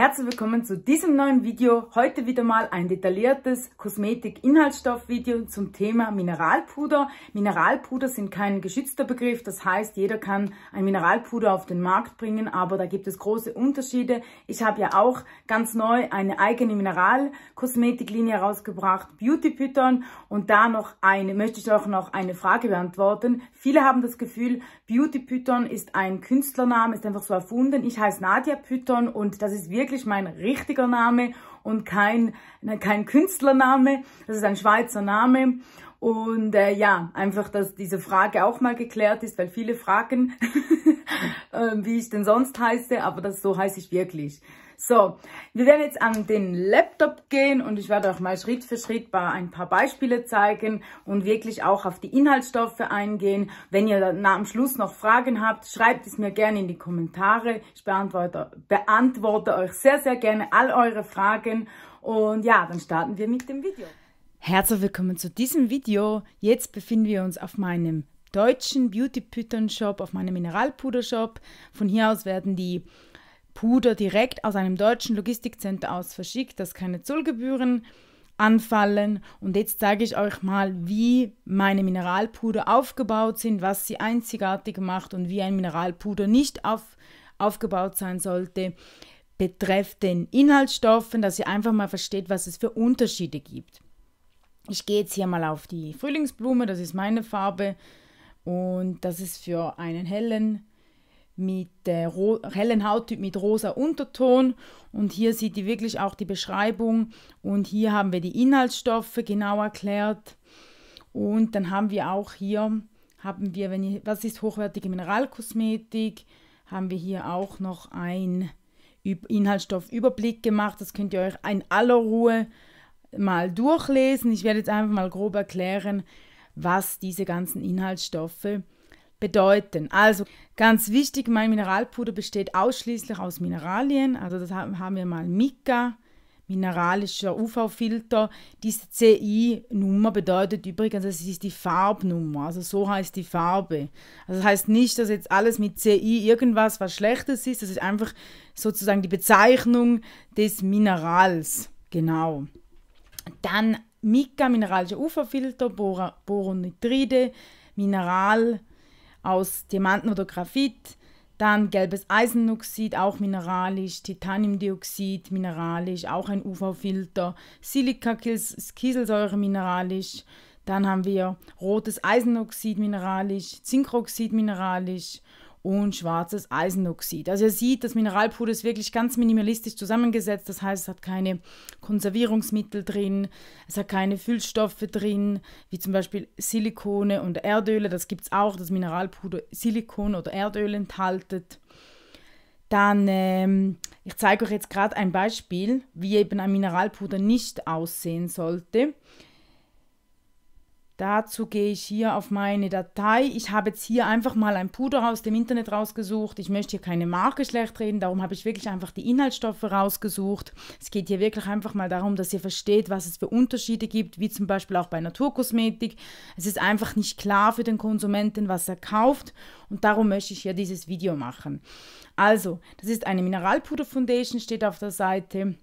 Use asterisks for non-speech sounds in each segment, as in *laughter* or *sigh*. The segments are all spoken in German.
Herzlich willkommen zu diesem neuen Video. Heute wieder mal ein detailliertes Kosmetik-Inhaltsstoff-Video zum Thema Mineralpuder. Mineralpuder sind kein geschützter Begriff, das heißt, jeder kann ein Mineralpuder auf den Markt bringen, aber da gibt es große Unterschiede. Ich habe ja auch ganz neu eine eigene Mineralkosmetiklinie herausgebracht, Beauty Python und da noch eine, möchte ich auch noch eine Frage beantworten. Viele haben das Gefühl, Beauty Python ist ein Künstlername, ist einfach so erfunden. Ich heiße Nadia Python und das ist wirklich wirklich mein richtiger Name und kein, ne, kein Künstlername. Das ist ein Schweizer Name. Und äh, ja, einfach, dass diese Frage auch mal geklärt ist, weil viele fragen, *laughs* äh, wie ich denn sonst heiße, aber das so heiße ich wirklich. So, wir werden jetzt an den Laptop gehen und ich werde euch mal Schritt für Schritt ein paar Beispiele zeigen und wirklich auch auf die Inhaltsstoffe eingehen. Wenn ihr am Schluss noch Fragen habt, schreibt es mir gerne in die Kommentare. Ich beantworte, beantworte euch sehr, sehr gerne all eure Fragen und ja, dann starten wir mit dem Video. Herzlich willkommen zu diesem Video. Jetzt befinden wir uns auf meinem deutschen Beauty Python Shop, auf meinem Mineralpuder Shop. Von hier aus werden die Puder direkt aus einem deutschen Logistikzentrum aus verschickt, dass keine Zollgebühren anfallen. Und jetzt zeige ich euch mal, wie meine Mineralpuder aufgebaut sind, was sie einzigartig macht und wie ein Mineralpuder nicht auf, aufgebaut sein sollte. Betrefft den Inhaltsstoffen, dass ihr einfach mal versteht, was es für Unterschiede gibt. Ich gehe jetzt hier mal auf die Frühlingsblume, das ist meine Farbe und das ist für einen hellen mit äh, hellen Hauttyp mit rosa Unterton und hier sieht ihr wirklich auch die Beschreibung und hier haben wir die Inhaltsstoffe genau erklärt und dann haben wir auch hier haben wir wenn ihr, was ist hochwertige Mineralkosmetik haben wir hier auch noch ein Inhaltsstoffüberblick gemacht das könnt ihr euch in aller Ruhe mal durchlesen ich werde jetzt einfach mal grob erklären was diese ganzen Inhaltsstoffe sind bedeuten. Also ganz wichtig, mein Mineralpuder besteht ausschließlich aus Mineralien. Also das haben wir mal Mika, mineralischer UV-Filter. Diese CI-Nummer bedeutet übrigens, es ist die Farbnummer. Also so heißt die Farbe. Also das heißt nicht, dass jetzt alles mit CI irgendwas was Schlechtes ist. Das ist einfach sozusagen die Bezeichnung des Minerals. Genau. Dann Mika, mineralischer UV-Filter, Bor Boronitride, Mineral aus Diamanten oder Graphit, dann gelbes Eisenoxid, auch mineralisch, Titaniumdioxid, mineralisch, auch ein UV-Filter, Silikakieselsäure mineralisch, dann haben wir rotes Eisenoxid mineralisch, Zinkoxid mineralisch und schwarzes Eisenoxid. Also ihr seht, das Mineralpuder ist wirklich ganz minimalistisch zusammengesetzt. Das heißt, es hat keine Konservierungsmittel drin, es hat keine Füllstoffe drin, wie zum Beispiel Silikone und Erdöle. Das gibt es auch, dass Mineralpuder Silikon oder Erdöl enthaltet. Dann, ähm, ich zeige euch jetzt gerade ein Beispiel, wie eben ein Mineralpuder nicht aussehen sollte. Dazu gehe ich hier auf meine Datei. Ich habe jetzt hier einfach mal ein Puder aus dem Internet rausgesucht. Ich möchte hier keine Marke schlecht reden, darum habe ich wirklich einfach die Inhaltsstoffe rausgesucht. Es geht hier wirklich einfach mal darum, dass ihr versteht, was es für Unterschiede gibt, wie zum Beispiel auch bei Naturkosmetik. Es ist einfach nicht klar für den Konsumenten, was er kauft und darum möchte ich hier dieses Video machen. Also, das ist eine Mineralpuder Foundation, steht auf der Seite.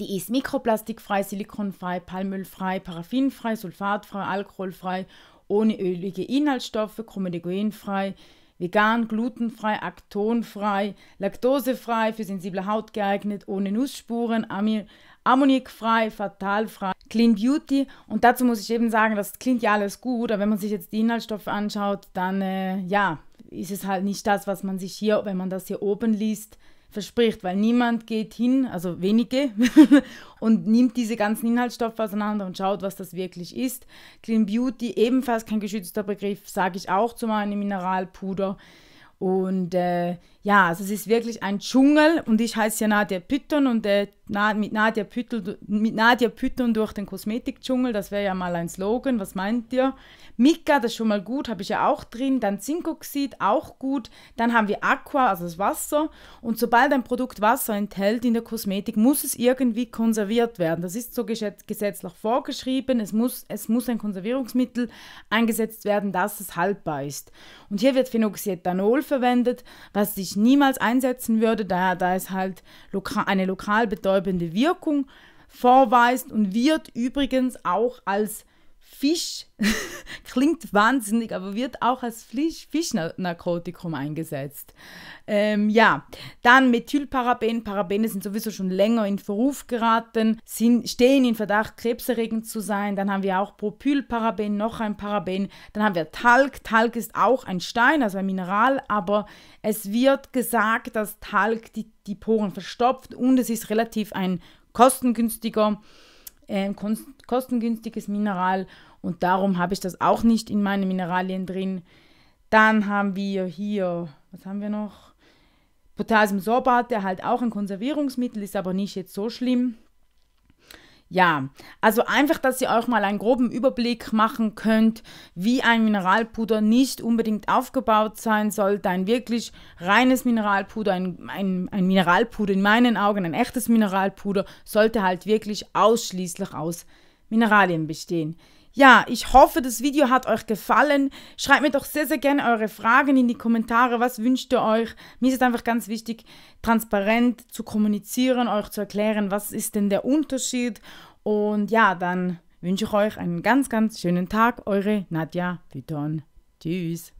Die ist mikroplastikfrei, silikonfrei, palmölfrei, paraffinfrei, sulfatfrei, alkoholfrei, ohne ölige Inhaltsstoffe, chromatogenfrei, vegan, glutenfrei, aktonfrei, laktosefrei, für sensible Haut geeignet, ohne Nussspuren, ammoniakfrei, fatalfrei, Clean Beauty. Und dazu muss ich eben sagen, das klingt ja alles gut, aber wenn man sich jetzt die Inhaltsstoffe anschaut, dann äh, ja, ist es halt nicht das, was man sich hier, wenn man das hier oben liest, verspricht, weil niemand geht hin, also wenige, *laughs* und nimmt diese ganzen Inhaltsstoffe auseinander und schaut, was das wirklich ist. Clean Beauty, ebenfalls kein geschützter Begriff, sage ich auch zu meinem Mineralpuder. Und äh, ja, also es ist wirklich ein Dschungel und ich heiße ja Nadia Püttern und äh, mit, Nadia Püttel, mit Nadia Püttern durch den Kosmetikdschungel, das wäre ja mal ein Slogan, was meint ihr? Mika, das ist schon mal gut, habe ich ja auch drin, dann Zinkoxid, auch gut, dann haben wir Aqua, also das Wasser und sobald ein Produkt Wasser enthält in der Kosmetik, muss es irgendwie konserviert werden. Das ist so gesetzlich vorgeschrieben, es muss, es muss ein Konservierungsmittel eingesetzt werden, dass es haltbar ist. Und hier wird Phenoxyethanol verwendet verwendet, was ich niemals einsetzen würde, da, da es halt lokal, eine lokal betäubende Wirkung vorweist und wird übrigens auch als Fisch *laughs* klingt wahnsinnig, aber wird auch als Fischnarkotikum eingesetzt. Ähm, ja, dann Methylparaben. Parabene sind sowieso schon länger in Verruf geraten, sind, stehen in Verdacht, krebserregend zu sein. Dann haben wir auch Propylparaben, noch ein Paraben. Dann haben wir Talg. Talg ist auch ein Stein, also ein Mineral, aber es wird gesagt, dass Talg die, die Poren verstopft und es ist relativ ein kostengünstiger äh, kostengünstiges Mineral und darum habe ich das auch nicht in meinen Mineralien drin. Dann haben wir hier, was haben wir noch? Potassiumsorbat, der halt auch ein Konservierungsmittel ist, aber nicht jetzt so schlimm. Ja, also einfach, dass ihr euch mal einen groben Überblick machen könnt, wie ein Mineralpuder nicht unbedingt aufgebaut sein sollte. Ein wirklich reines Mineralpuder, ein, ein, ein Mineralpuder in meinen Augen, ein echtes Mineralpuder, sollte halt wirklich ausschließlich aus Mineralien bestehen. Ja, ich hoffe, das Video hat euch gefallen. Schreibt mir doch sehr, sehr gerne eure Fragen in die Kommentare. Was wünscht ihr euch? Mir ist es einfach ganz wichtig, transparent zu kommunizieren, euch zu erklären, was ist denn der Unterschied. Und ja, dann wünsche ich euch einen ganz, ganz schönen Tag. Eure Nadja Python. Tschüss.